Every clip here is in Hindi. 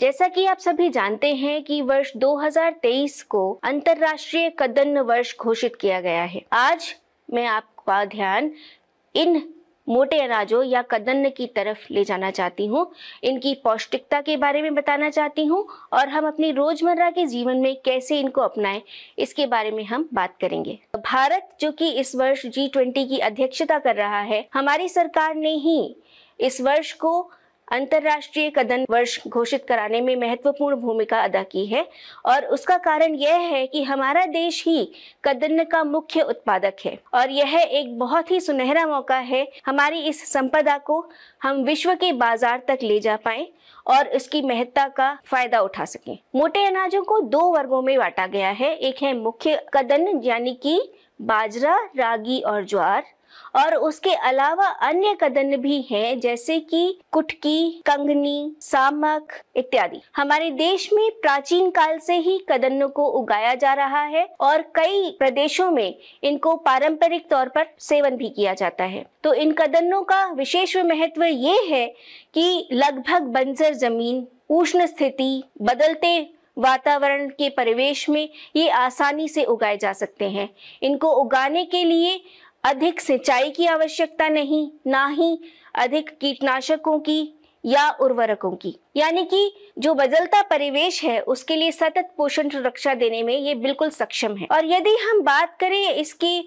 जैसा कि आप सभी जानते हैं कि वर्ष 2023 को अंतरराष्ट्रीय कदन वर्ष घोषित किया गया है आज मैं आपका ध्यान इन मोटे अनाजों या कदन की तरफ ले जाना चाहती हूँ इनकी पौष्टिकता के बारे में बताना चाहती हूँ और हम अपनी रोजमर्रा के जीवन में कैसे इनको अपनाएं इसके बारे में हम बात करेंगे भारत जो कि इस वर्ष जी ट्वेंटी की अध्यक्षता कर रहा है हमारी सरकार ने ही इस वर्ष को अंतर्राष्ट्रीय कदम वर्ष घोषित कराने में महत्वपूर्ण भूमिका अदा की है और उसका कारण यह है कि हमारा देश ही कदन का मुख्य उत्पादक है और यह एक बहुत ही सुनहरा मौका है हमारी इस संपदा को हम विश्व के बाजार तक ले जा पाए और इसकी महत्ता का फायदा उठा सकें मोटे अनाजों को दो वर्गों में बांटा गया है एक है मुख्य कदन यानी कि बाजरा रागी और ज्वार और उसके अलावा अन्य कदन भी हैं जैसे कि कुटकी कंगनी सामक इत्यादि हमारे देश में प्राचीन काल से ही कदनों को उगाया जा रहा है और कई प्रदेशों में इनको पारंपरिक तौर पर सेवन भी किया जाता है तो इन कदनों का विशेष महत्व ये है कि लगभग बंजर जमीन उष्ण स्थिति बदलते वातावरण के परिवेश में ये आसानी से उगाए जा सकते हैं इनको उगाने के लिए अधिक सिंचाई की आवश्यकता नहीं ना ही अधिक कीटनाशकों की या उर्वरकों की यानी कि जो बदलता परिवेश है उसके लिए सतत पोषण सुरक्षा देने में ये बिल्कुल सक्षम है और यदि हम बात करें इसकी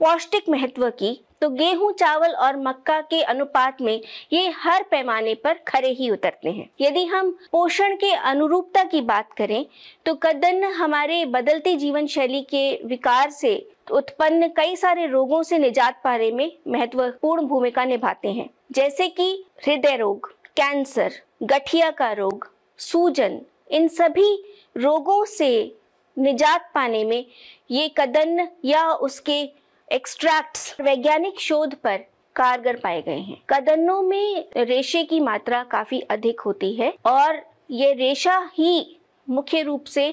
पौष्टिक महत्व की तो गेहूं चावल और मक्का के अनुपात में ये हर पैमाने पर खरे ही उतरते हैं यदि हम पोषण के अनुरूपता की बात करें तो कदन हमारे बदलते जीवन शैली के विकार से उत्पन्न कई सारे रोगों से निजात पाने में महत्वपूर्ण भूमिका निभाते हैं जैसे कि हृदय रोग कैंसर गठिया का रोग सूजन इन सभी रोगों से निजात पाने में ये कदन या उसके एक्सट्रैक्ट्स वैज्ञानिक शोध पर कारगर पाए गए हैं कदनों में रेशे की मात्रा काफी अधिक होती है और ये रेशा ही मुख्य रूप से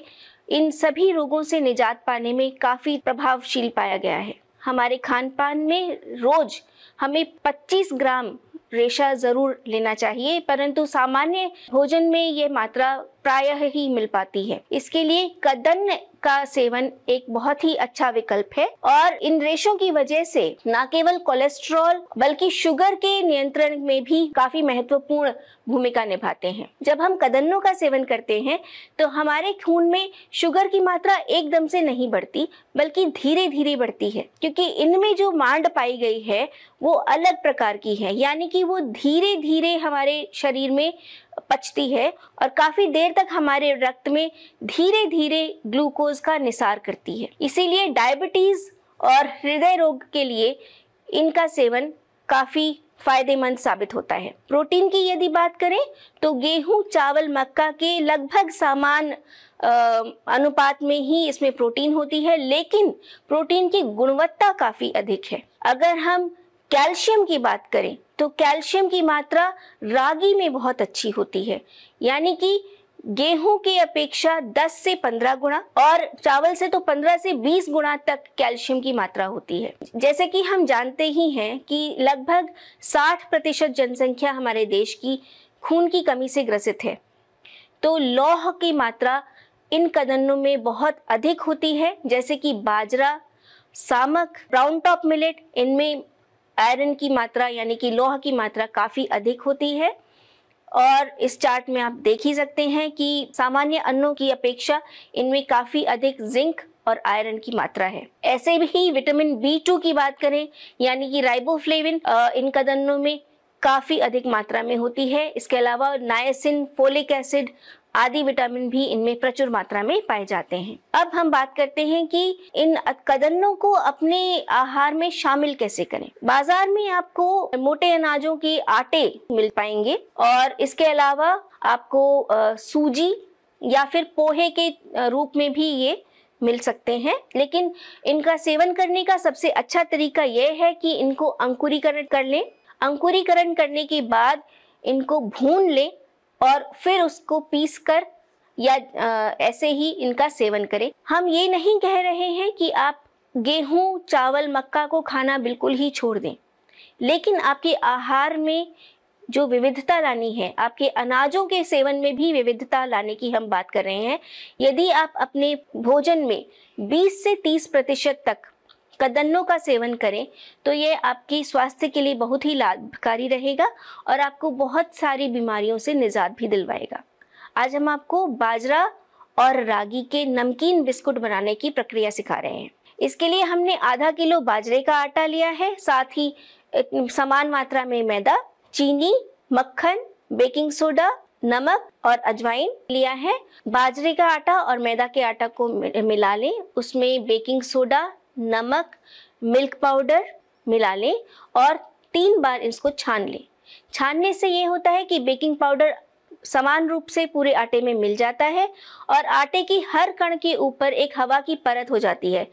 इन सभी रोगों से निजात पाने में काफी प्रभावशील पाया गया है हमारे खान पान में रोज हमें 25 ग्राम रेशा जरूर लेना चाहिए परंतु सामान्य भोजन में ये मात्रा प्रायः ही मिल पाती है इसके लिए कदन का सेवन एक बहुत ही अच्छा विकल्प है और इन रेशों की वजह से न केवल कोलेस्ट्रॉल बल्कि शुगर के नियंत्रण में भी काफी महत्वपूर्ण भूमिका निभाते हैं जब हम कदनों का सेवन करते हैं तो हमारे खून में शुगर की मात्रा एकदम से नहीं बढ़ती बल्कि धीरे धीरे बढ़ती है क्योंकि इनमें जो मांड पाई गई है वो अलग प्रकार की है यानी कि वो धीरे धीरे हमारे शरीर में पचती है और काफी देर देर तक हमारे रक्त में धीरे धीरे ग्लूकोज का निसार करती है इसीलिए डायबिटीज और हृदय रोग के लिए इनका सेवन काफ़ी फायदेमंद साबित होता है प्रोटीन की यदि बात करें तो गेहूं चावल मक्का के लगभग समान अनुपात में ही इसमें प्रोटीन होती है लेकिन प्रोटीन की गुणवत्ता काफ़ी अधिक है अगर हम कैल्शियम की बात करें तो कैल्शियम की मात्रा रागी में बहुत अच्छी होती है यानी कि गेहूं की अपेक्षा 10 से 15 गुना और चावल से तो 15 से 20 गुना तक कैल्शियम की मात्रा होती है जैसे कि हम जानते ही हैं कि लगभग 60 प्रतिशत जनसंख्या हमारे देश की खून की कमी से ग्रसित है तो लौह की मात्रा इन कदनों में बहुत अधिक होती है जैसे कि बाजरा सामक ब्राउन टॉप मिलेट इनमें आयरन की मात्रा यानी कि लौह की मात्रा काफ़ी अधिक होती है और इस चार्ट में आप देख ही सकते हैं कि सामान्य अन्नों की अपेक्षा इनमें काफ़ी अधिक जिंक और आयरन की मात्रा है ऐसे ही विटामिन बी टू की बात करें यानी कि राइबोफ्लेविन इन कदनों में काफ़ी अधिक मात्रा में होती है इसके अलावा नायसिन फोलिक एसिड आदि विटामिन भी इनमें प्रचुर मात्रा में पाए जाते हैं अब हम बात करते हैं कि इन कदनों को अपने आहार में शामिल कैसे करें बाजार में आपको मोटे अनाजों के आटे मिल पाएंगे और इसके अलावा आपको सूजी या फिर पोहे के रूप में भी ये मिल सकते हैं लेकिन इनका सेवन करने का सबसे अच्छा तरीका यह है कि इनको अंकुरीकरण कर लें अंकुरीकरण करने के बाद इनको भून लें और फिर उसको पीस कर या आ, ऐसे ही इनका सेवन करें हम ये नहीं कह रहे हैं कि आप गेहूं चावल मक्का को खाना बिल्कुल ही छोड़ दें लेकिन आपके आहार में जो विविधता लानी है आपके अनाजों के सेवन में भी विविधता लाने की हम बात कर रहे हैं यदि आप अपने भोजन में 20 से 30 प्रतिशत तक कदनों का सेवन करें तो ये आपकी स्वास्थ्य के लिए बहुत ही लाभकारी रहेगा और आपको बहुत सारी बीमारियों से निजात भी दिलवाएगा आज हम आपको बाजरा और रागी के नमकीन बिस्कुट बनाने की प्रक्रिया सिखा रहे हैं इसके लिए हमने आधा किलो बाजरे का आटा लिया है साथ ही समान मात्रा में मैदा चीनी मक्खन बेकिंग सोडा नमक और अजवाइन लिया है बाजरे का आटा और मैदा के आटा को मिला लें उसमें बेकिंग सोडा नमक मिल्क पाउडर मिला लें और तीन बार इसको छान लें छानने से ये होता है कि बेकिंग पाउडर समान रूप से पूरे आटे में मिल जाता है और आटे की हर कण के ऊपर एक हवा की परत हो जाती है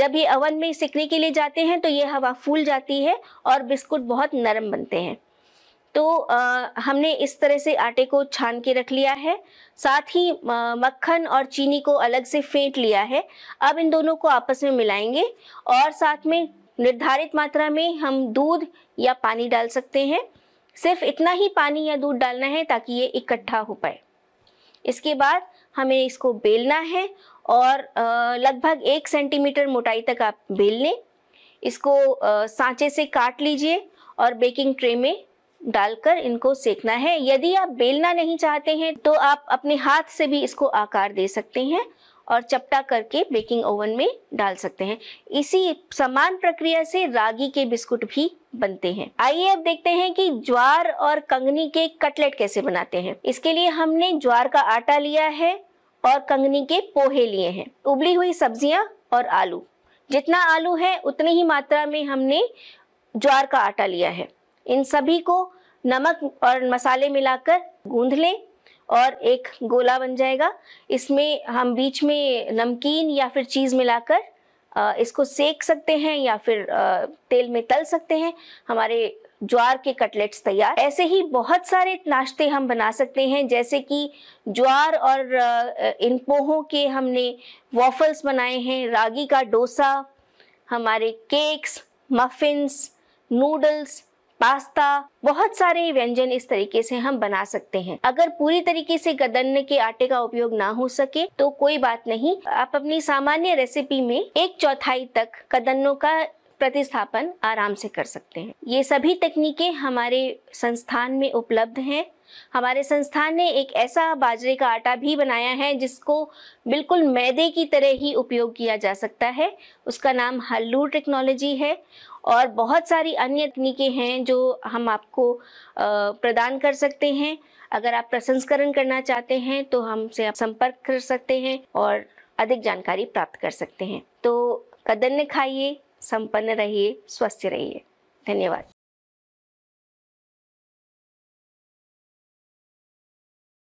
जब ये अवन में सिकने के लिए जाते हैं तो ये हवा फूल जाती है और बिस्कुट बहुत नरम बनते हैं तो आ, हमने इस तरह से आटे को छान के रख लिया है साथ ही मक्खन और चीनी को अलग से फेंट लिया है अब इन दोनों को आपस में मिलाएंगे और साथ में निर्धारित मात्रा में हम दूध या पानी डाल सकते हैं सिर्फ इतना ही पानी या दूध डालना है ताकि ये इकट्ठा हो पाए इसके बाद हमें इसको बेलना है और लगभग एक सेंटीमीटर मोटाई तक आप बेल लें इसको सांचे से काट लीजिए और बेकिंग ट्रे में डालकर इनको सेकना है यदि आप बेलना नहीं चाहते हैं तो आप अपने हाथ से भी इसको आकार दे सकते हैं और चपटा करके बेकिंग ओवन में डाल सकते हैं इसी समान प्रक्रिया से रागी के बिस्कुट भी बनते हैं आइए अब देखते हैं कि ज्वार और कंगनी के कटलेट कैसे बनाते हैं इसके लिए हमने ज्वार का आटा लिया है और कंगनी के पोहे लिए हैं उबली हुई सब्जियां और आलू जितना आलू है उतनी ही मात्रा में हमने ज्वार का आटा लिया है इन सभी को नमक और मसाले मिलाकर गूंध लें और एक गोला बन जाएगा इसमें हम बीच में नमकीन या फिर चीज़ मिलाकर इसको सेक सकते हैं या फिर तेल में तल सकते हैं हमारे ज्वार के कटलेट्स तैयार ऐसे ही बहुत सारे नाश्ते हम बना सकते हैं जैसे कि ज्वार और इन पोहों के हमने वॉफल्स बनाए हैं रागी का डोसा हमारे केक्स मफिन्स नूडल्स पास्ता बहुत सारे व्यंजन इस तरीके से हम बना सकते हैं अगर पूरी तरीके से गदन के आटे का उपयोग ना हो सके तो कोई बात नहीं आप अपनी सामान्य रेसिपी में एक चौथाई तक कदनों का प्रतिस्थापन आराम से कर सकते हैं ये सभी तकनीकें हमारे संस्थान में उपलब्ध हैं हमारे संस्थान ने एक ऐसा बाजरे का आटा भी बनाया है जिसको बिल्कुल मैदे की तरह ही उपयोग किया जा सकता है उसका नाम हल्लू टेक्नोलॉजी है और बहुत सारी अन्य तकनीकें हैं जो हम आपको प्रदान कर सकते हैं अगर आप प्रसंस्करण करना चाहते हैं तो हमसे आप संपर्क कर सकते हैं और अधिक जानकारी प्राप्त कर सकते हैं तो कदन खाइए संपन्न रहिए स्वस्थ रहिए धन्यवाद